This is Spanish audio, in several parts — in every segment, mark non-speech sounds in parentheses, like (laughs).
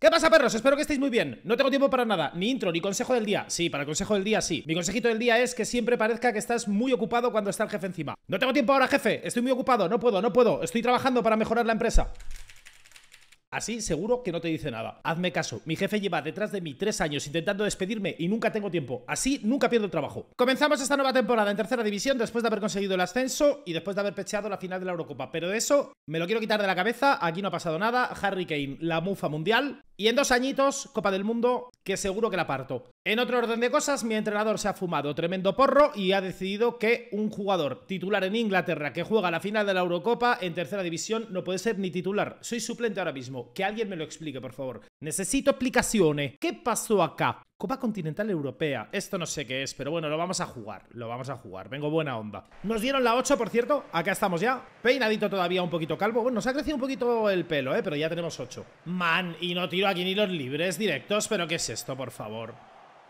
¿Qué pasa, perros? Espero que estéis muy bien. No tengo tiempo para nada, ni intro, ni consejo del día. Sí, para el consejo del día sí. Mi consejito del día es que siempre parezca que estás muy ocupado cuando está el jefe encima. No tengo tiempo ahora, jefe. Estoy muy ocupado, no puedo, no puedo. Estoy trabajando para mejorar la empresa. Así seguro que no te dice nada. Hazme caso, mi jefe lleva detrás de mí tres años intentando despedirme y nunca tengo tiempo. Así nunca pierdo el trabajo. Comenzamos esta nueva temporada en tercera división después de haber conseguido el ascenso y después de haber pecheado la final de la Eurocopa. Pero de eso me lo quiero quitar de la cabeza, aquí no ha pasado nada. Harry Kane, la mufa mundial. Y en dos añitos, Copa del Mundo, que seguro que la parto. En otro orden de cosas, mi entrenador se ha fumado tremendo porro y ha decidido que un jugador titular en Inglaterra que juega la final de la Eurocopa en tercera división no puede ser ni titular. Soy suplente ahora mismo. Que alguien me lo explique, por favor. Necesito explicaciones. ¿Qué pasó acá? Copa Continental Europea. Esto no sé qué es, pero bueno, lo vamos a jugar. Lo vamos a jugar. Vengo buena onda. Nos dieron la 8, por cierto. Acá estamos ya. Peinadito todavía, un poquito calvo. Bueno, nos ha crecido un poquito el pelo, ¿eh? Pero ya tenemos 8. Man, y no tiro aquí ni los libres directos. Pero ¿qué es esto, por favor?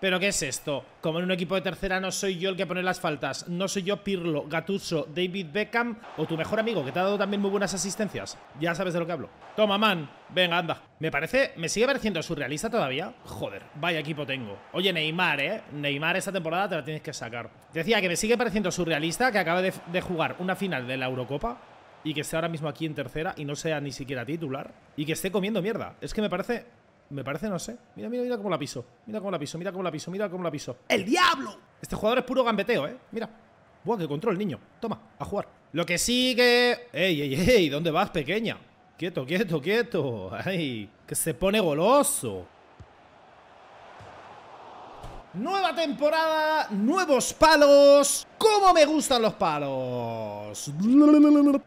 ¿Pero qué es esto? Como en un equipo de tercera no soy yo el que pone las faltas, no soy yo Pirlo, Gatuso, David Beckham o tu mejor amigo que te ha dado también muy buenas asistencias. Ya sabes de lo que hablo. Toma, man. Venga, anda. Me parece, me sigue pareciendo surrealista todavía. Joder, vaya equipo tengo. Oye, Neymar, ¿eh? Neymar esta temporada te la tienes que sacar. Decía que me sigue pareciendo surrealista que acaba de, de jugar una final de la Eurocopa y que esté ahora mismo aquí en tercera y no sea ni siquiera titular y que esté comiendo mierda. Es que me parece me parece, no sé. Mira, mira, mira cómo la piso. Mira cómo la piso, mira cómo la piso, mira cómo la piso. ¡El diablo! Este jugador es puro gambeteo, ¿eh? Mira. Buah, que control, niño. Toma, a jugar. Lo que sigue... ¡Ey, ey, ey! ¿Dónde vas, pequeña? Quieto, quieto, quieto. ¡Ay! Que se pone goloso. Nueva temporada, nuevos palos cómo me gustan los palos.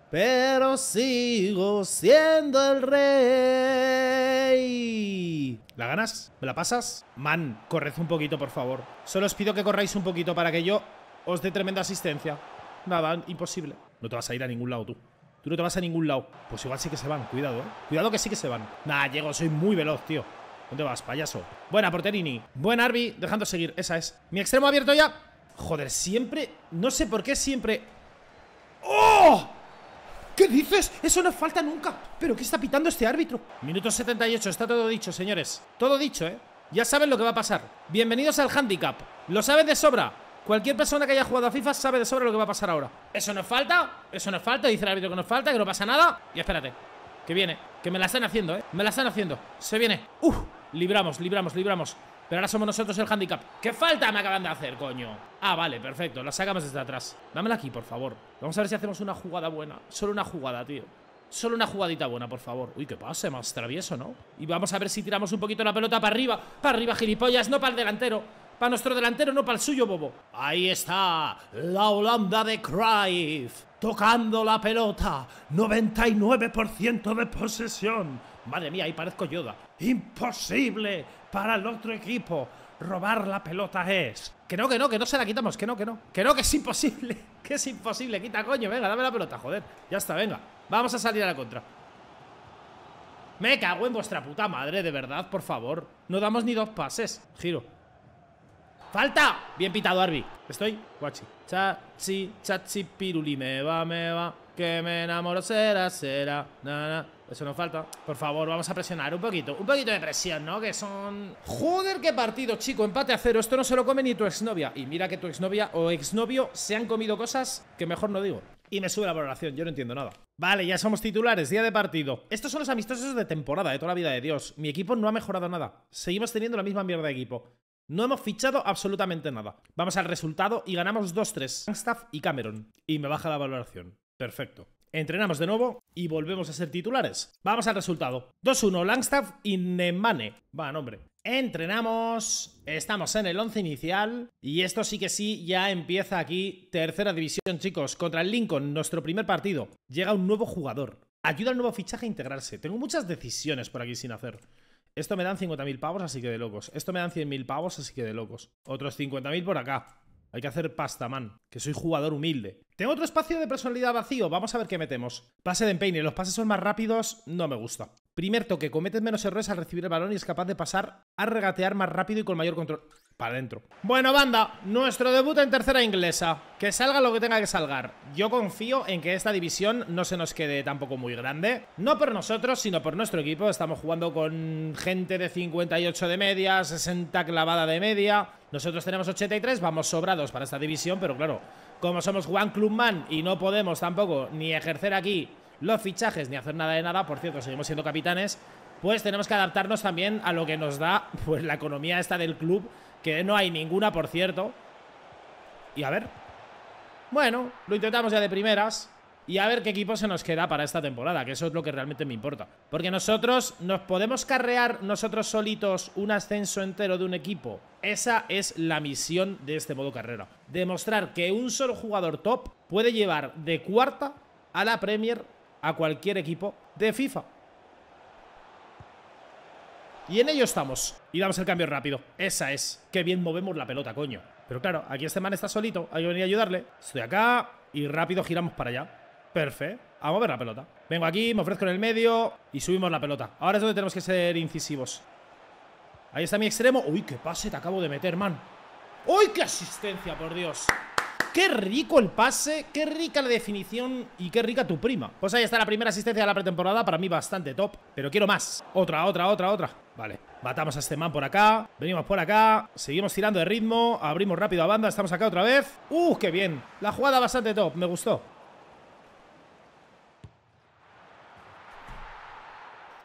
Pero sigo siendo el rey. ¿La ganas? ¿Me la pasas? Man, corred un poquito, por favor. Solo os pido que corráis un poquito para que yo os dé tremenda asistencia. Nada, imposible. No te vas a ir a ningún lado tú. Tú no te vas a ningún lado. Pues igual sí que se van, cuidado, eh. Cuidado que sí que se van. Nah, llego, soy muy veloz, tío. ¿Dónde vas, payaso? Buena, Porterini. Buena, Arby, dejando seguir. Esa es. Mi extremo abierto ya. Joder, siempre... No sé por qué siempre... ¡Oh! ¿Qué dices? Eso no falta nunca. ¿Pero qué está pitando este árbitro? Minuto 78, está todo dicho, señores. Todo dicho, ¿eh? Ya saben lo que va a pasar. Bienvenidos al handicap. Lo saben de sobra. Cualquier persona que haya jugado a FIFA sabe de sobra lo que va a pasar ahora. Eso no falta, eso no falta, dice el árbitro que no falta, que no pasa nada. Y espérate, que viene, que me la están haciendo, ¿eh? Me la están haciendo. Se viene. ¡Uf! Libramos, libramos, libramos. Pero ahora somos nosotros el handicap. ¿Qué falta me acaban de hacer, coño? Ah, vale, perfecto. La sacamos desde atrás. Dámela aquí, por favor. Vamos a ver si hacemos una jugada buena. Solo una jugada, tío. Solo una jugadita buena, por favor. Uy, que pase, más travieso, ¿no? Y vamos a ver si tiramos un poquito la pelota para arriba. Para arriba, gilipollas, no para el delantero. Para nuestro delantero, no para el suyo, bobo. Ahí está, la Holanda de Cruyff. Tocando la pelota. 99% de posesión. Madre mía, ahí parezco Yoda. ¡Imposible! para el otro equipo. Robar la pelota es. Que no, que no, que no se la quitamos. Que no, que no. Que no, que es imposible. (laughs) Que es imposible. Quita, coño. Venga, dame la pelota, joder. Ya está, venga. Vamos a salir a la contra. Me cago en vuestra puta madre, de verdad, por favor. No damos ni dos pases. Giro. ¡Falta! Bien pitado, Arby. Estoy. Guachi. Chachi, chachi, piruli. Me va, me va. Que me enamoro será, será, nada. Eso no falta. Por favor, vamos a presionar un poquito. Un poquito de presión, ¿no? Que son... Joder, qué partido, chico. Empate a cero. Esto no se lo come ni tu exnovia. Y mira que tu exnovia o exnovio se han comido cosas que mejor no digo. Y me sube la valoración. Yo no entiendo nada. Vale, ya somos titulares, día de partido. Estos son los amistosos de temporada, de toda la vida de Dios. Mi equipo no ha mejorado nada. Seguimos teniendo la misma mierda de equipo. No hemos fichado absolutamente nada. Vamos al resultado y ganamos 2-3. Staff y Cameron. Y me baja la valoración. Perfecto. Entrenamos de nuevo y volvemos a ser titulares. Vamos al resultado. 2-1, Langstaff y Nemane. Va, nombre. Entrenamos, estamos en el 11 inicial y esto sí que sí, ya empieza aquí tercera división, chicos, contra el Lincoln, nuestro primer partido. Llega un nuevo jugador. Ayuda al nuevo fichaje a integrarse. Tengo muchas decisiones por aquí sin hacer. Esto me dan 50.000 pavos, así que de locos. Esto me dan 100.000 pavos, así que de locos. Otros 50.000 por acá. Hay que hacer pasta, man. Que soy jugador humilde. Tengo otro espacio de personalidad vacío. Vamos a ver qué metemos. Pase de empeine. Los pases son más rápidos. No me gusta. Primer toque, comete menos errores al recibir el balón y es capaz de pasar a regatear más rápido y con mayor control. Para adentro. Bueno, banda, nuestro debut en tercera inglesa. Que salga lo que tenga que salgar. Yo confío en que esta división no se nos quede tampoco muy grande. No por nosotros, sino por nuestro equipo. Estamos jugando con gente de 58 de media, 60 clavada de media. Nosotros tenemos 83, vamos sobrados para esta división, pero claro, como somos Juan Clubman y no podemos tampoco ni ejercer aquí los fichajes ni hacer nada de nada, por cierto, seguimos siendo capitanes, pues tenemos que adaptarnos también a lo que nos da (laughs) pues la economía esta del club, que no hay ninguna, por cierto. Y a ver. Bueno, lo intentamos ya de primeras. Y a ver qué equipo se nos queda para esta temporada, que eso es lo que realmente me importa. Porque nosotros nos podemos carrear nosotros solitos un ascenso entero de un equipo. Esa es la misión de este modo carrera. Demostrar que un solo jugador top puede llevar de cuarta a la Premier a cualquier equipo de FIFA. Y en ello estamos. Y damos el cambio rápido. Esa es. Qué bien movemos la pelota, coño. Pero claro, aquí este man está solito. Hay que venir a ayudarle. Estoy acá. Y rápido giramos para allá. Perfecto. A mover la pelota. Vengo aquí, me ofrezco en el medio. Y subimos la pelota. Ahora es donde tenemos que ser incisivos. Ahí está mi extremo. Uy, qué pase te acabo de meter, man. Uy, qué asistencia, por Dios. Qué rico el pase, qué rica la definición y qué rica tu prima. Pues ahí está la primera asistencia de la pretemporada, para mí bastante top, pero quiero más. Otra, otra, otra, otra. Vale, matamos a este man por acá, venimos por acá, seguimos tirando de ritmo, abrimos rápido a banda, estamos acá otra vez. ¡Uh, qué bien! La jugada bastante top, me gustó.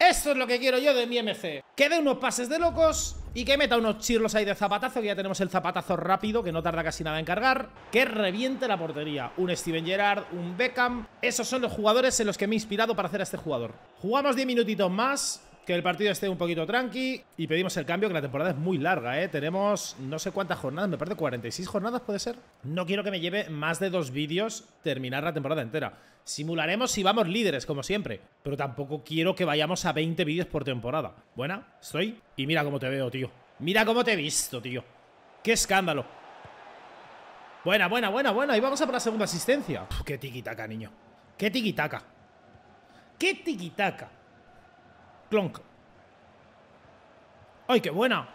¡Esto es lo que quiero yo de mi MC. Que dé unos pases de locos y que meta unos chirlos ahí de zapatazo, que ya tenemos el zapatazo rápido, que no tarda casi nada en cargar. Que reviente la portería. Un Steven Gerrard, un Beckham. Esos son los jugadores en los que me he inspirado para hacer a este jugador. Jugamos 10 minutitos más que el partido esté un poquito tranqui y pedimos el cambio, que la temporada es muy larga, ¿eh? Tenemos no sé cuántas jornadas, me parece 46 jornadas, ¿puede ser? No quiero que me lleve más de dos vídeos terminar la temporada entera. Simularemos si vamos líderes, como siempre, pero tampoco quiero que vayamos a 20 vídeos por temporada. Buena, estoy. Y mira cómo te veo, tío. Mira cómo te he visto, tío. ¡Qué escándalo! Buena, buena, buena, buena. Y vamos a por la segunda asistencia. ¡Qué tiquitaca, niño! ¡Qué tiquitaca! ¡Qué tiquitaca! Clonk. ¡Ay, qué buena!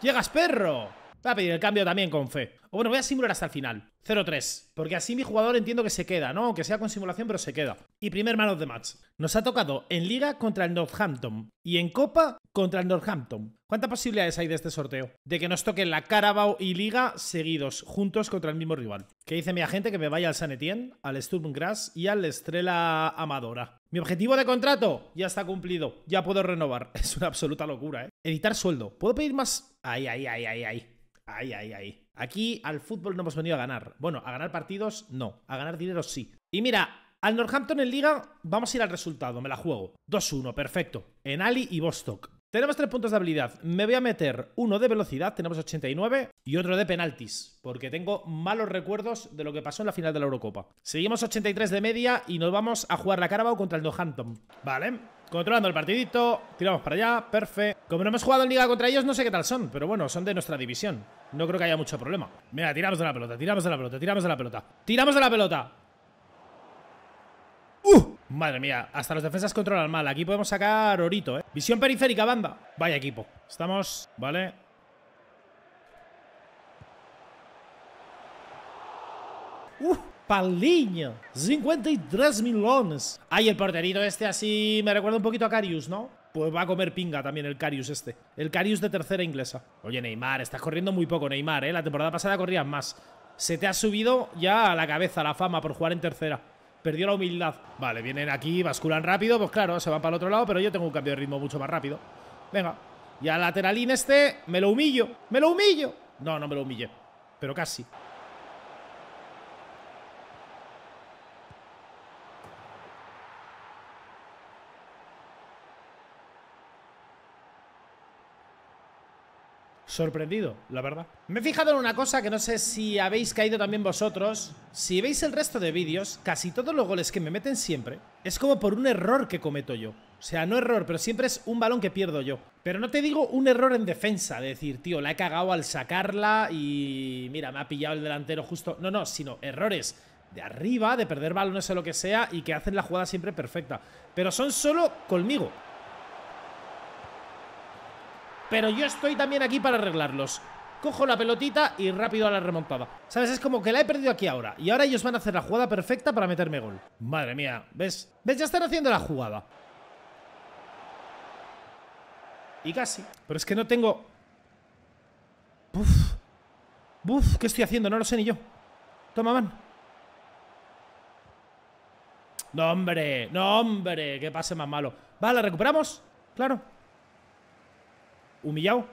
¡Llegas, perro! Voy a pedir el cambio también con fe. O bueno, voy a simular hasta el final. 0-3. Porque así mi jugador entiendo que se queda, ¿no? Aunque sea con simulación, pero se queda. Y primer man de match. Nos ha tocado en Liga contra el Northampton. Y en Copa contra el Northampton. ¿Cuántas posibilidades hay de este sorteo? De que nos toquen la Carabao y Liga seguidos, juntos contra el mismo rival. Que dice mi agente que me vaya al San Etienne, al Sturm y al Estrella Amadora. Mi objetivo de contrato ya está cumplido, ya puedo renovar. (laughs) Es una absoluta locura, ¿eh? Editar sueldo. ¿Puedo pedir más? ay, ay, ay, ay, ay, ay, ay, ay. Aquí al fútbol no hemos venido a ganar. Bueno, a ganar partidos, no. A ganar dinero, sí. Y mira, al Northampton en Liga, vamos a ir al resultado, me la juego. 2-1, perfecto. En Ali y Bostock. Tenemos tres puntos de habilidad. Me voy a meter uno de velocidad, tenemos 89, y otro de penaltis, porque tengo malos recuerdos de lo que pasó en la final de la Eurocopa. Seguimos 83 de media y nos vamos a jugar la Carabao contra el Northampton. Vale, controlando el partidito, tiramos para allá, perfecto. Como no hemos jugado en liga contra ellos, no sé qué tal son, pero bueno, son de nuestra división. No creo que haya mucho problema. Mira, tiramos de la pelota, tiramos de la pelota, tiramos de la pelota. ¡Tiramos de la pelota! ¡Uh! Madre mía, hasta los defensas controlan mal. Aquí podemos sacar Orito, ¿eh? Visión periférica, banda. Vaya equipo. Estamos, vale. ¡Uh! Paliño, 53 milones. Ay, el porterito este así me recuerda un poquito a Carius, ¿no? Pues va a comer pinga también el Carius este. El Carius de tercera inglesa. Oye, Neymar, estás corriendo muy poco, Neymar, ¿eh? La temporada pasada corrías más. Se te ha subido ya a la cabeza la fama por jugar en tercera perdió la humildad. Vale, vienen aquí, basculan rápido, pues claro, se van para el otro lado, pero yo tengo un cambio de ritmo mucho más rápido. Venga, y al lateralín este me lo humillo, me lo humillo. No, no me lo humille pero casi. sorprendido, la verdad. Me he fijado en una cosa que no sé si habéis caído también vosotros. Si veis el resto de vídeos, casi todos los goles que me meten siempre es como por un error que cometo yo. O sea, no error, pero siempre es un balón que pierdo yo. Pero no te digo un error en defensa, de decir, tío, la he cagado al sacarla y mira, me ha pillado el delantero justo. No, no, sino errores de arriba, de perder balones o lo que sea y que hacen la jugada siempre perfecta. Pero son solo conmigo. Pero yo estoy también aquí para arreglarlos. Cojo la pelotita y rápido a la remontada. ¿Sabes? Es como que la he perdido aquí ahora. Y ahora ellos van a hacer la jugada perfecta para meterme gol. Madre mía, ¿ves? ¿Ves? Ya están haciendo la jugada. Y casi. Pero es que no tengo... Buf. Buf, ¿qué estoy haciendo? No lo sé ni yo. Toma, man. No, hombre, no, hombre, que pase más malo. Vale, ¿la recuperamos? Claro humillado.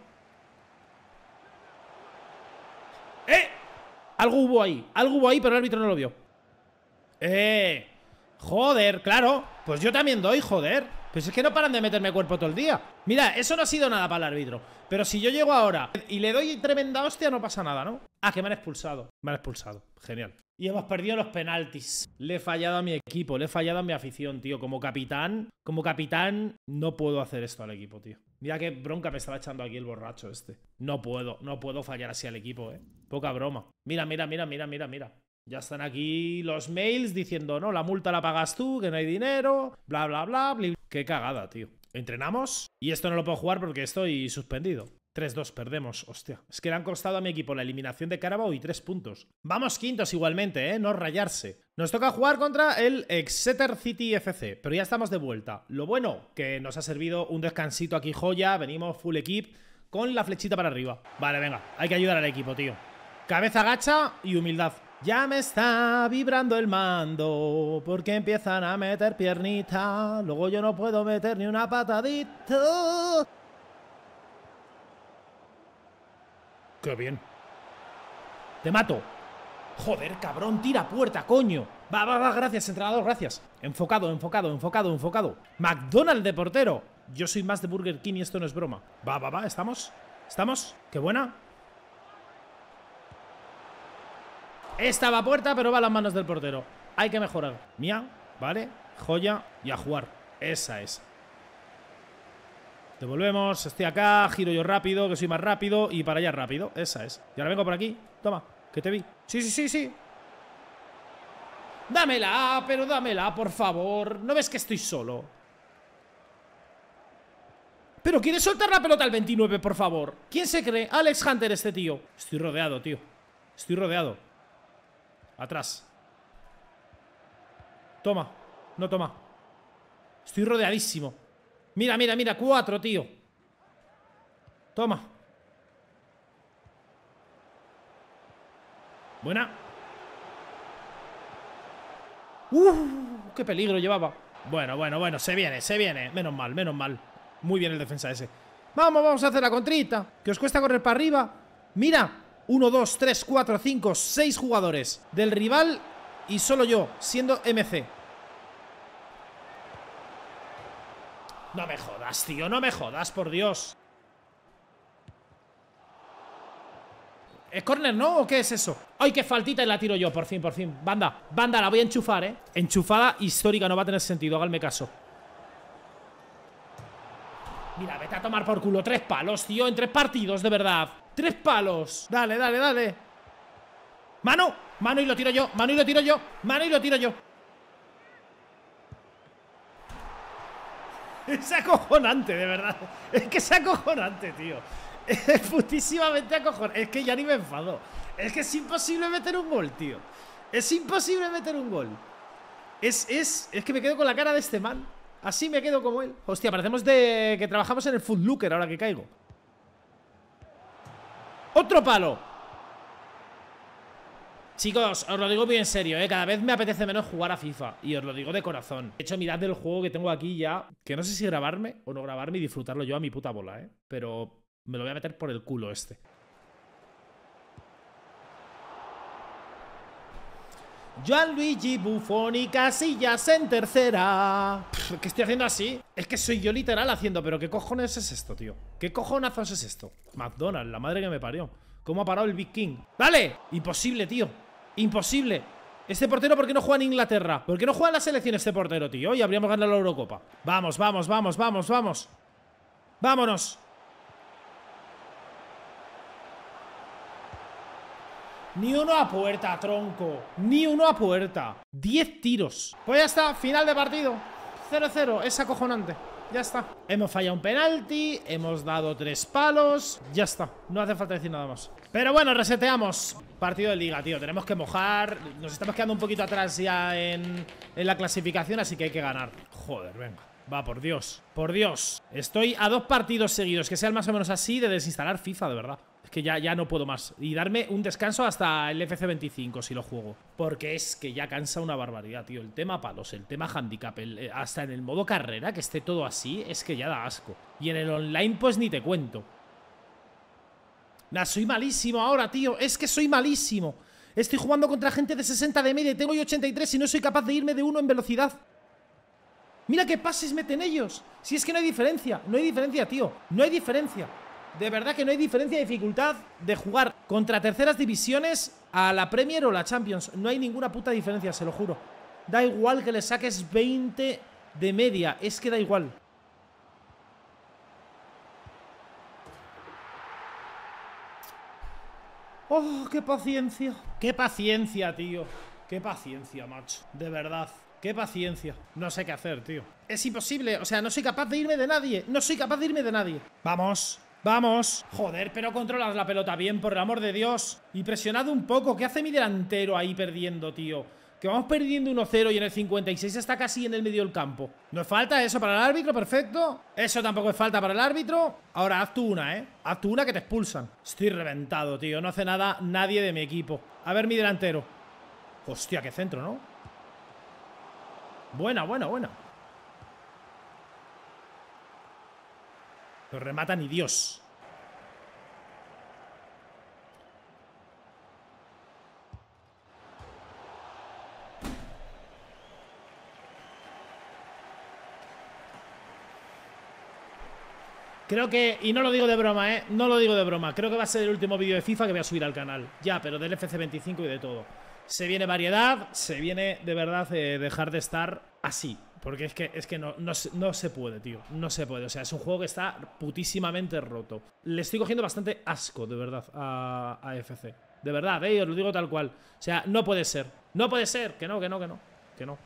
¡Eh! Algo hubo ahí. Algo hubo ahí, pero el árbitro no lo vio. ¡Eh! Joder, claro. Pues yo también doy, joder. Pues es que no paran de meterme cuerpo todo el día. Mira, eso no ha sido nada para el árbitro. Pero si yo llego ahora y le doy tremenda hostia, no pasa nada, ¿no? Ah, que me han expulsado. Me han expulsado. Genial. Y hemos perdido los penaltis. Le he fallado a mi equipo, le he fallado a mi afición, tío. Como capitán, como capitán, no puedo hacer esto al equipo, tío. Mira qué bronca me estaba echando aquí el borracho este. No puedo, no puedo fallar así al equipo, eh. Poca broma. Mira, mira, mira, mira, mira, mira. Ya están aquí los mails diciendo, no, la multa la pagas tú, que no hay dinero, bla, bla, bla, bla. Qué cagada, tío. Entrenamos y esto no lo puedo jugar porque estoy suspendido. 3-2 perdemos, hostia. Es que le han costado a mi equipo la eliminación de Carabao y 3 puntos. Vamos quintos igualmente, ¿eh? No rayarse. Nos toca jugar contra el Exeter City FC, pero ya estamos de vuelta. Lo bueno, que nos ha servido un descansito aquí joya, venimos full equip con la flechita para arriba. Vale, venga, hay que ayudar al equipo, tío. Cabeza gacha y humildad. Ya me está vibrando el mando porque empiezan a meter piernita. Luego yo no puedo meter ni una patadita. Qué bien. Te mato. Joder, cabrón, tira puerta, coño. Va, va, va, gracias, entrenador, gracias. Enfocado, enfocado, enfocado, enfocado. McDonald's de portero. Yo soy más de Burger King y esto no es broma. Va, va, va, ¿estamos? ¿Estamos? ¡Qué buena! Esta va a puerta, pero va a las manos del portero. Hay que mejorar. Mía, vale, joya y a jugar. Esa es volvemos estoy acá, giro yo rápido, que soy más rápido y para allá rápido. Esa es. Y ahora vengo por aquí. Toma, que te vi. Sí, sí, sí, sí. Dámela, pero dámela, por favor. ¿No ves que estoy solo? Pero quiere soltar la pelota al 29, por favor. ¿Quién se cree? Alex Hunter, este tío. Estoy rodeado, tío. Estoy rodeado. Atrás. Toma. No toma. Estoy rodeadísimo. Mira, mira, mira, cuatro, tío. Toma. Buena. ¡Uh! ¡Qué peligro llevaba! Bueno, bueno, bueno, se viene, se viene. Menos mal, menos mal. Muy bien el defensa ese. Vamos, vamos a hacer la contrita. Que os cuesta correr para arriba. Mira. Uno, dos, tres, cuatro, cinco, seis jugadores del rival y solo yo, siendo MC. No me jodas, tío, no me jodas, por Dios. ¿Es eh, corner, no? ¿O qué es eso? ¡Ay, qué faltita! Y la tiro yo, por fin, por fin. Banda, banda, la voy a enchufar, ¿eh? Enchufada histórica, no va a tener sentido, háganme caso. Mira, vete a tomar por culo. Tres palos, tío, en tres partidos, de verdad. Tres palos. Dale, dale, dale. Mano, mano y lo tiro yo, mano y lo tiro yo, mano y lo tiro yo. (laughs) Es acojonante, de verdad. Es que es acojonante, tío. Es putísimamente acojonante. Es que ya ni me enfado. Es que es imposible meter un gol, tío. Es imposible meter un gol. Es, es, es que me quedo con la cara de este man. Así me quedo como él. Hostia, parecemos de que trabajamos en el Food Looker ahora que caigo. ¡Otro palo! Chicos, os lo digo muy en serio, ¿eh? Cada vez me apetece menos jugar a FIFA. Y os lo digo de corazón. De hecho, mirad del juego que tengo aquí ya. Que no sé si grabarme o no grabarme y disfrutarlo yo a mi puta bola, ¿eh? Pero me lo voy a meter por el culo este. Joan Luigi Buffon y Casillas en tercera. ¿Qué estoy haciendo así? Es que soy yo literal haciendo, pero ¿qué cojones es esto, tío? ¿Qué cojonazos es esto? McDonald's, la madre que me parió. ¿Cómo ha parado el Big King? ¡Vale! Imposible, tío. Imposible. Este portero, ¿por qué no juega en Inglaterra? ¿Por qué no juega en la selección este portero, tío? Y habríamos ganado la Eurocopa. Vamos, vamos, vamos, vamos, vamos. Vámonos. Ni uno a puerta, tronco. Ni uno a puerta. diez tiros. Pues ya está, final de partido. 0-0, es acojonante. Ya está. Hemos fallado un penalti, hemos dado tres palos, ya está. No hace falta decir nada más. Pero bueno, reseteamos. Partido de liga, tío. Tenemos que mojar. Nos estamos quedando un poquito atrás ya en, en la clasificación, así que hay que ganar. Joder, venga. Va, por Dios. Por Dios. Estoy a dos partidos seguidos, que sean más o menos así, de desinstalar FIFA, de verdad que ya, ya no puedo más. Y darme un descanso hasta el FC25 si lo juego. Porque es que ya cansa una barbaridad, tío. El tema palos, el tema handicap, eh, hasta en el modo carrera, que esté todo así, es que ya da asco. Y en el online, pues ni te cuento. Nah, soy malísimo ahora, tío. Es que soy malísimo. Estoy jugando contra gente de 60 de media y tengo 83 y no soy capaz de irme de uno en velocidad. Mira qué pases meten ellos. Si es que no hay diferencia. No hay diferencia, tío. No hay diferencia. De verdad que no hay diferencia de dificultad de jugar contra terceras divisiones a la Premier o la Champions. No hay ninguna puta diferencia, se lo juro. Da igual que le saques 20 de media, es que da igual. ¡Oh, qué paciencia! ¡Qué paciencia, tío! ¡Qué paciencia, macho! De verdad. ¡Qué paciencia! No sé qué hacer, tío. Es imposible. O sea, no soy capaz de irme de nadie. No soy capaz de irme de nadie. Vamos. Vamos. Joder, pero controlas la pelota bien, por el amor de Dios. Y presionad un poco. ¿Qué hace mi delantero ahí perdiendo, tío? Que vamos perdiendo 1-0 y en el 56 está casi en el medio del campo. ¿No es falta eso para el árbitro? Perfecto. Eso tampoco es falta para el árbitro. Ahora haz tú una, ¿eh? Haz tu una que te expulsan. Estoy reventado, tío. No hace nada nadie de mi equipo. A ver mi delantero. Hostia, qué centro, ¿no? Buena, buena, buena. Rematan, remata ni Dios. Creo que, y no lo digo de broma, ¿eh? No lo digo de broma. Creo que va a ser el último vídeo de FIFA que voy a subir al canal. Ya, pero del FC25 y de todo. Se viene variedad, se viene de verdad eh, dejar de estar así. Porque es que, es que no, no, se puede, tío. No se puede. O sea, es un juego que está putísimamente roto. Le estoy cogiendo bastante asco, de verdad, a, a FC. De verdad, eh, os lo digo tal cual. O sea, no puede ser. No puede ser. Que no, que no, que no. Que no.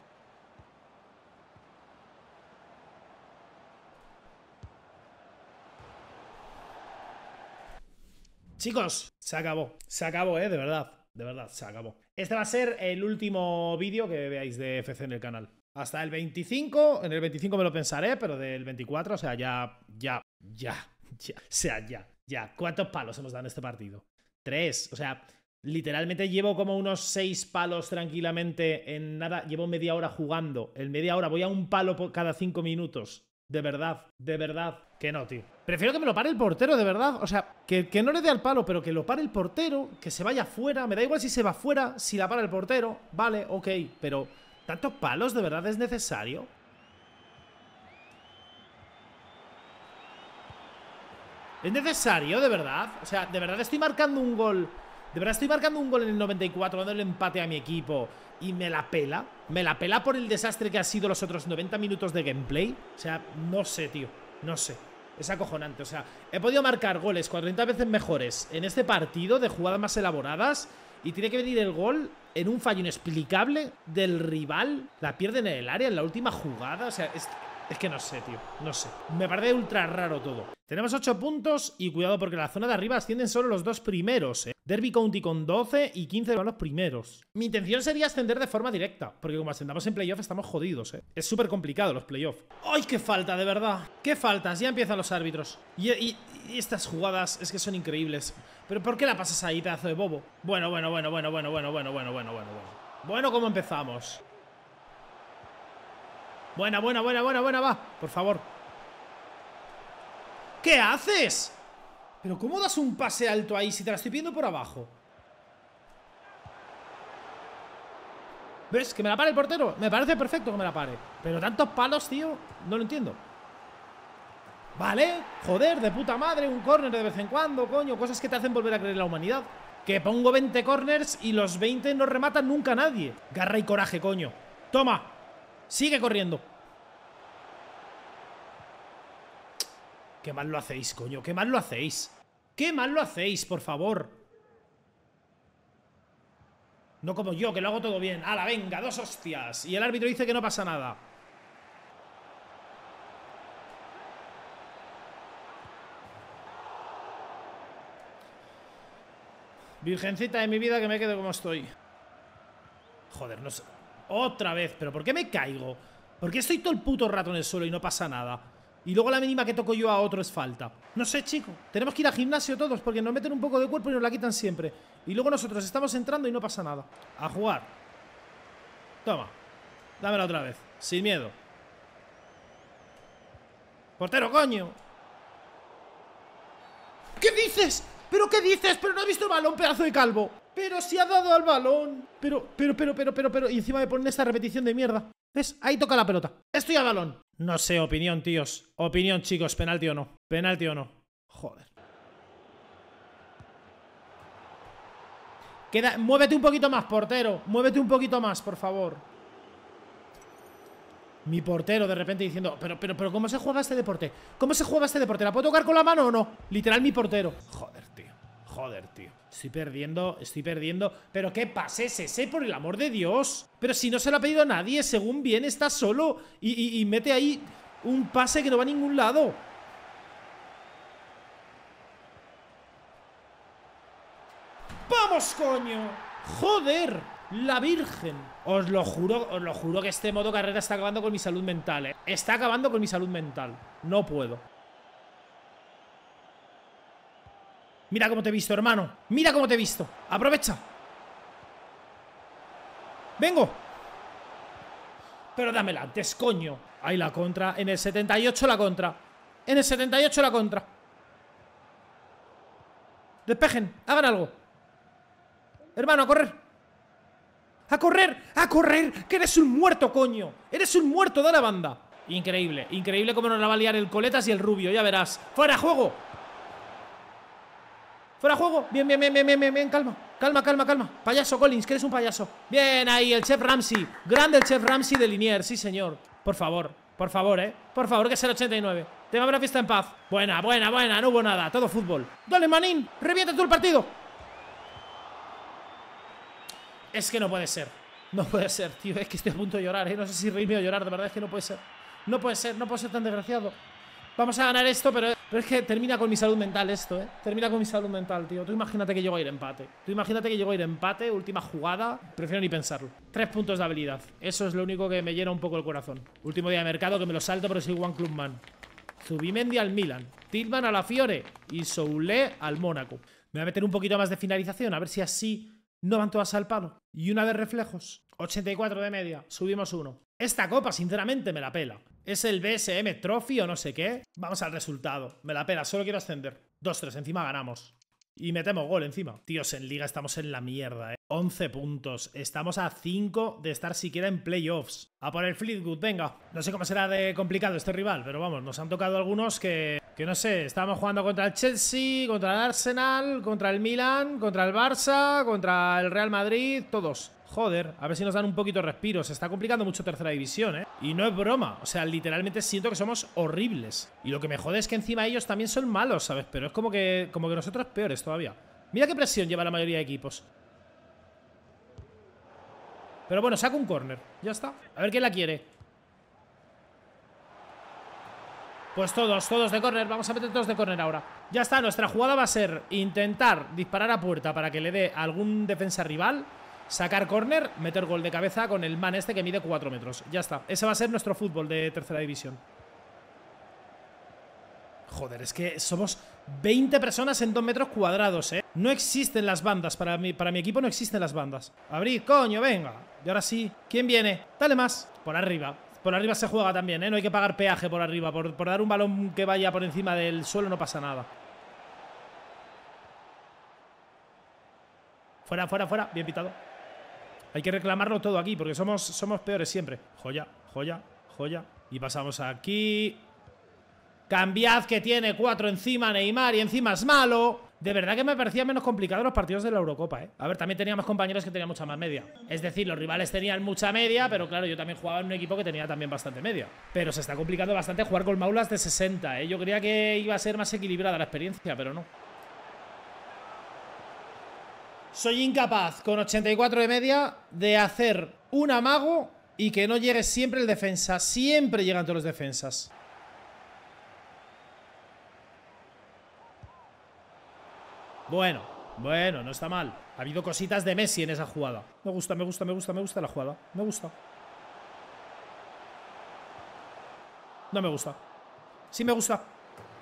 Chicos, se acabó. Se acabó, eh, de verdad. De verdad, se acabó. Este va a ser el último vídeo que veáis de FC en el canal. Hasta el 25, en el 25 me lo pensaré, pero del 24, o sea, ya, ya, ya, (laughs) ya, o sea, ya, ya. ¿Cuántos palos hemos dado en este partido? Tres, o sea, literalmente llevo como unos seis palos tranquilamente en nada, llevo media hora jugando, en media hora voy a un palo cada cinco minutos, de verdad, de verdad, que no, tío. Prefiero que me lo pare el portero, de verdad. O sea, que, que, no le dé al palo, pero que lo pare el portero, que se vaya fuera. Me da igual si se va fuera, si la para el portero, vale, ok, pero ¿Tantos palos de verdad es necesario? ¿Es necesario, de verdad? O sea, de verdad estoy marcando un gol de verdad estoy marcando un gol en el 94, dando el empate a mi equipo y me la pela. Me la pela por el desastre que ha sido los otros 90 minutos de gameplay. O sea, no sé, tío. No sé. Es acojonante. O sea, he podido marcar goles 40 veces mejores en este partido de jugadas más elaboradas y tiene que venir el gol en un fallo inexplicable del rival. La pierden en el área en la última jugada. O sea, es, es que no sé, tío. No sé. Me parece ultra raro todo. Tenemos 8 puntos y cuidado porque la zona de arriba ascienden solo los dos primeros, ¿eh? Derby County con 12 y 15 van los primeros. Mi intención sería ascender de forma directa, porque como ascendamos en playoff estamos jodidos, ¿eh? Es súper complicado los playoffs. ¡Ay, qué falta, de verdad! ¡Qué faltas! Ya empiezan los árbitros. Y, estas jugadas es que son increíbles. ¿Pero por qué la pasas ahí, pedazo de bobo? Bueno, bueno, bueno, bueno, bueno, bueno, bueno, bueno, bueno, bueno, bueno. Bueno, ¿cómo empezamos? Buena, buena, buena, buena, buena, va. Por favor. ¿Qué haces? Pero ¿cómo das un pase alto ahí si te la estoy viendo por abajo? ¿Ves? Que me la pare el portero. Me parece perfecto que me la pare. Pero tantos palos, tío. No lo entiendo. Vale, joder, de puta madre, un córner de vez en cuando, coño, cosas que te hacen volver a creer en la humanidad. Que pongo 20 corners y los 20 no rematan nunca a nadie. Garra y coraje, coño. Toma, Sigue corriendo. Qué mal lo hacéis, coño. Qué mal lo hacéis. Qué mal lo hacéis, por favor. No como yo, que lo hago todo bien. ¡Hala, venga! ¡Dos hostias! Y el árbitro dice que no pasa nada. Virgencita de mi vida que me quedo como estoy. Joder, no sé. Otra vez. ¿Pero por qué me caigo? ¿Por qué estoy todo el puto rato en el suelo y no pasa nada? Y luego la mínima que toco yo a otro es falta. No sé, chico. Tenemos que ir al gimnasio todos porque nos meten un poco de cuerpo y nos la quitan siempre. Y luego nosotros estamos entrando y no pasa nada. A jugar. Toma. Dámela otra vez. Sin miedo. ¡Portero, coño! ¿Qué dices? ¿Pero qué dices? ¿Pero no he visto el balón, pedazo de calvo? Pero se ha dado al balón. Pero, pero, pero, pero, pero, pero. Y encima me ponen esta repetición de mierda. ¿Ves? Ahí toca la pelota. Estoy al balón. No sé, opinión, tíos. Opinión, chicos. Penalti o no. Penalti o no. Joder. Queda... Muévete un poquito más, portero. Muévete un poquito más, por favor. Mi portero de repente diciendo, pero, pero, pero, ¿cómo se juega este deporte? ¿Cómo se juega este deporte? ¿La puedo tocar con la mano o no? Literal, mi portero. Joder. Joder, tío. Estoy perdiendo, estoy perdiendo. ¿Pero qué pase es ese, por el amor de Dios? Pero si no se lo ha pedido a nadie, según bien, está solo y, mete ahí un pase que no va a ningún lado. ¡Vamos, coño! ¡Joder! La Virgen. Os lo juro, os lo juro que este modo carrera está acabando con mi salud mental, eh. Está acabando con mi salud mental. No puedo. Mira cómo te he visto, hermano. Mira cómo te he visto. Aprovecha. Vengo. Pero dámela antes, coño. Ahí la contra. En el 78 la contra. En el 78 la contra. Despejen. Hagan algo. Hermano, a correr. A correr. A correr. Que eres un muerto, coño. Eres un muerto de la banda. Increíble. Increíble cómo nos la va a liar el Coletas y el Rubio. Ya verás. Fuera juego. Fuera juego. Bien, bien, bien, bien, bien, bien, calma. Calma, calma, calma. Payaso Collins, que eres un payaso. Bien, ahí, el chef Ramsey. Grande el chef Ramsey de Liniers, sí, señor. Por favor, por favor, eh. Por favor, que sea el 89. Te va una fiesta en paz. Buena, buena, buena. No hubo nada. Todo fútbol. Dale, Manín. Revienta tú el partido. Es que no puede ser. No puede ser, tío. Es que estoy a punto de llorar, eh. No sé si reírme o llorar. De verdad es que no puede ser. No puede ser. No puedo ser tan desgraciado. Vamos a ganar esto, pero, es que termina con mi salud mental esto, ¿eh? Termina con mi salud mental, tío. Tú imagínate que llego a ir empate. Tú imagínate que llego a ir empate, última jugada. Prefiero ni pensarlo. Tres puntos de habilidad. Eso es lo único que me llena un poco el corazón. Último día de mercado que me lo salto, pero soy One Club Man. Zubimendi al Milan. Tilman a la Fiore. Y Soule al Mónaco. Me voy a meter un poquito más de finalización, a ver si así no van todas al palo. Y una de reflejos. 84 de media. Subimos uno. Esta copa, sinceramente, me la pela. Es el BSM Trophy o no sé qué. Vamos al resultado. Me la pela, solo quiero ascender. 2-3, encima ganamos. Y metemos gol encima. Tíos, en liga estamos en la mierda, eh. 11 puntos. Estamos a 5 de estar siquiera en playoffs. A por el Fleetwood, venga. No sé cómo será de complicado este rival, pero vamos, nos han tocado algunos que... Que no sé, estábamos jugando contra el Chelsea, contra el Arsenal, contra el Milan, contra el Barça, contra el Real Madrid, todos. Joder, a ver si nos dan un poquito de respiro. Se está complicando mucho tercera división, ¿eh? Y no es broma. O sea, literalmente siento que somos horribles. Y lo que me jode es que encima ellos también son malos, ¿sabes? Pero es como que, como que nosotros peores todavía. Mira qué presión lleva la mayoría de equipos. Pero bueno, saca un corner. Ya está. A ver quién la quiere. Pues todos, todos de córner. Vamos a meter todos de córner ahora. Ya está, nuestra jugada va a ser intentar disparar a puerta para que le dé algún defensa rival sacar córner, meter gol de cabeza con el man este que mide 4 metros. Ya está. Ese va a ser nuestro fútbol de tercera división. Joder, es que somos 20 personas en 2 metros cuadrados, ¿eh? No existen las bandas. Para mi, para mi equipo no existen las bandas. Abrir, coño, venga. Y ahora sí. ¿Quién viene? Dale más. Por arriba. Por arriba se juega también, ¿eh? No hay que pagar peaje por arriba. Por, por dar un balón que vaya por encima del suelo no pasa nada. Fuera, fuera, fuera. Bien pitado. Hay que reclamarlo todo aquí, porque somos, somos peores siempre. Joya, joya, joya. Y pasamos aquí. Cambiad que tiene cuatro encima Neymar y encima es malo. De verdad que me parecía menos complicado los partidos de la Eurocopa, ¿eh? A ver, también teníamos compañeros que tenían mucha más media. Es decir, los rivales tenían mucha media, pero claro, yo también jugaba en un equipo que tenía también bastante media. Pero se está complicando bastante jugar con Maulas de 60, ¿eh? Yo creía que iba a ser más equilibrada la experiencia, pero no. Soy incapaz con 84 de media de hacer un amago y que no llegue siempre el defensa. Siempre llegan todos los defensas. Bueno, bueno, no está mal. Ha habido cositas de Messi en esa jugada. Me gusta, me gusta, me gusta, me gusta la jugada. Me gusta. No me gusta. Sí me gusta.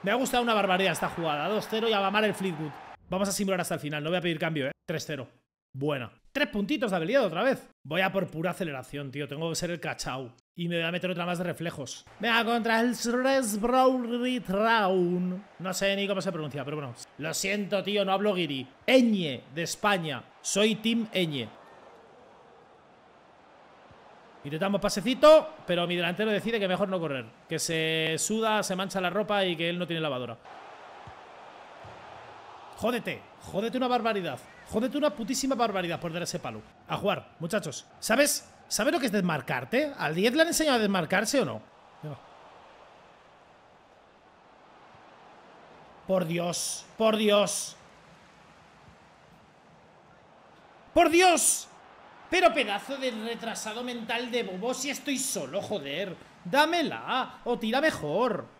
Me ha gustado una barbaridad esta jugada. 2-0 y a mamar el Fleetwood. Vamos a simular hasta el final, no voy a pedir cambio, ¿eh? 3-0. Buena. Tres puntitos de habilidad otra vez. Voy a por pura aceleración, tío. Tengo que ser el cachao. Y me voy a meter otra más de reflejos. Venga, contra el Round. No sé ni cómo se pronuncia, pero bueno. Lo siento, tío, no hablo guiri. Eñe, de España. Soy Team Eñe. Intentamos pasecito, pero mi delantero decide que mejor no correr. Que se suda, se mancha la ropa y que él no tiene lavadora. Jódete, jódete una barbaridad. Jódete una putísima barbaridad por dar ese palo. A jugar, muchachos. ¿Sabes? ¿Sabes lo que es desmarcarte? ¿Al 10 le han enseñado a desmarcarse o no? Por Dios, por Dios. ¡Por Dios! Pero pedazo de retrasado mental de bobo si estoy solo, joder. Dámela o tira mejor.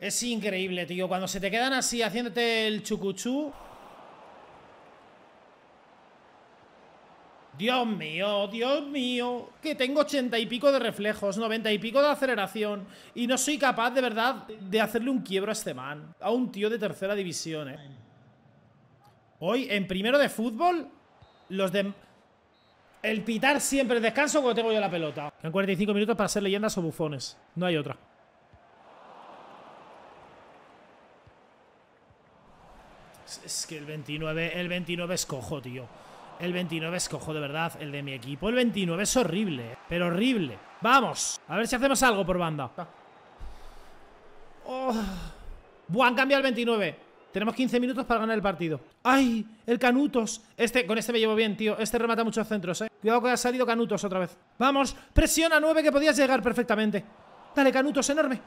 Es increíble, tío. Cuando se te quedan así haciéndote el chucuchú. Dios mío, Dios mío, que tengo ochenta y pico de reflejos, noventa y pico de aceleración y no soy capaz de verdad de hacerle un quiebro a este man, a un tío de tercera división, eh. Hoy, en primero de fútbol, los de... El pitar siempre el descanso cuando tengo yo la pelota. Quedan 45 minutos para ser leyendas o bufones, no hay otra. Es que el 29, el 29 es cojo, tío. El 29 es cojo, de verdad, el de mi equipo. El 29 es horrible, eh, pero horrible. Vamos, a ver si hacemos algo por banda. Oh. Buah, cambia el 29. Tenemos 15 minutos para ganar el partido. ¡Ay! ¡El Canutos! Este, con este me llevo bien, tío. Este remata muchos centros, eh. Cuidado que ha salido Canutos otra vez. ¡Vamos! ¡Presiona 9 que podías llegar perfectamente! ¡Dale, Canutos, enorme!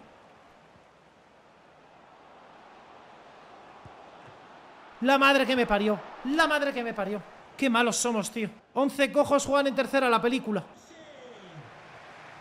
La madre que me parió. La madre que me parió. Qué malos somos, tío. 11 cojos juegan en tercera la película.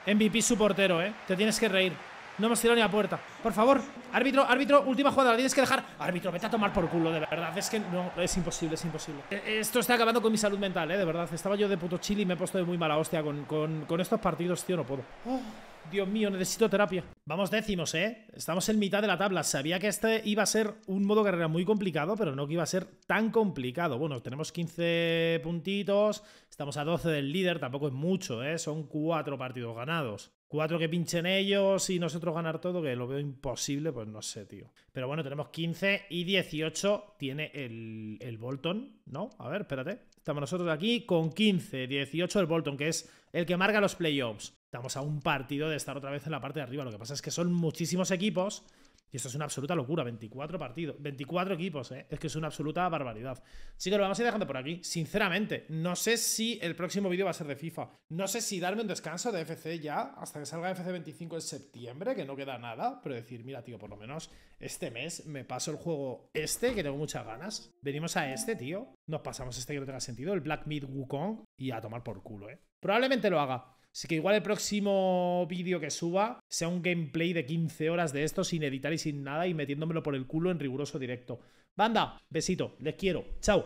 MVP su portero, ¿eh? Te tienes que reír. No hemos tirado ni a puerta. Por favor, árbitro, árbitro, última jugada, la tienes que dejar. Árbitro, vete a tomar por culo, de verdad. Es que no, es imposible, es imposible. Eh, eh, esto está acabando con mi salud mental, ¿eh? De verdad. Estaba yo de puto chile y me he puesto de muy mala hostia con, con estos partidos, tío, no puedo. Oh. Dios mío, necesito terapia. Vamos décimos, ¿eh? Estamos en mitad de la tabla. Sabía que este iba a ser un modo carrera muy complicado, pero no que iba a ser tan complicado. Bueno, tenemos 15 puntitos, estamos a 12 del líder, tampoco es mucho, ¿eh? Son cuatro partidos ganados. Cuatro que pinchen ellos y nosotros ganar todo, que lo veo imposible, pues no sé, tío. Pero bueno, tenemos 15 y 18 tiene el, el Bolton, ¿no? A ver, espérate. Estamos nosotros aquí con 15, 18 el Bolton, que es el que marca los playoffs estamos a un partido de estar otra vez en la parte de arriba. Lo que pasa es que son muchísimos equipos y esto es una absoluta locura. 24 partidos, 24 equipos, ¿eh? es que es una absoluta barbaridad. Así que lo vamos a ir dejando por aquí. Sinceramente, no sé si el próximo vídeo va a ser de FIFA. No sé si darme un descanso de FC ya hasta que salga FC 25 en septiembre, que no queda nada, pero decir, mira, tío, por lo menos este mes me paso el juego este, que tengo muchas ganas. Venimos a este, tío. Nos pasamos este que no tenga sentido, el Black Meat Wukong, y a tomar por culo, ¿eh? Probablemente lo haga. Así que igual el próximo vídeo que suba sea un gameplay de 15 horas de esto sin editar y sin nada y metiéndomelo por el culo en riguroso directo. Banda, besito, les quiero, chao.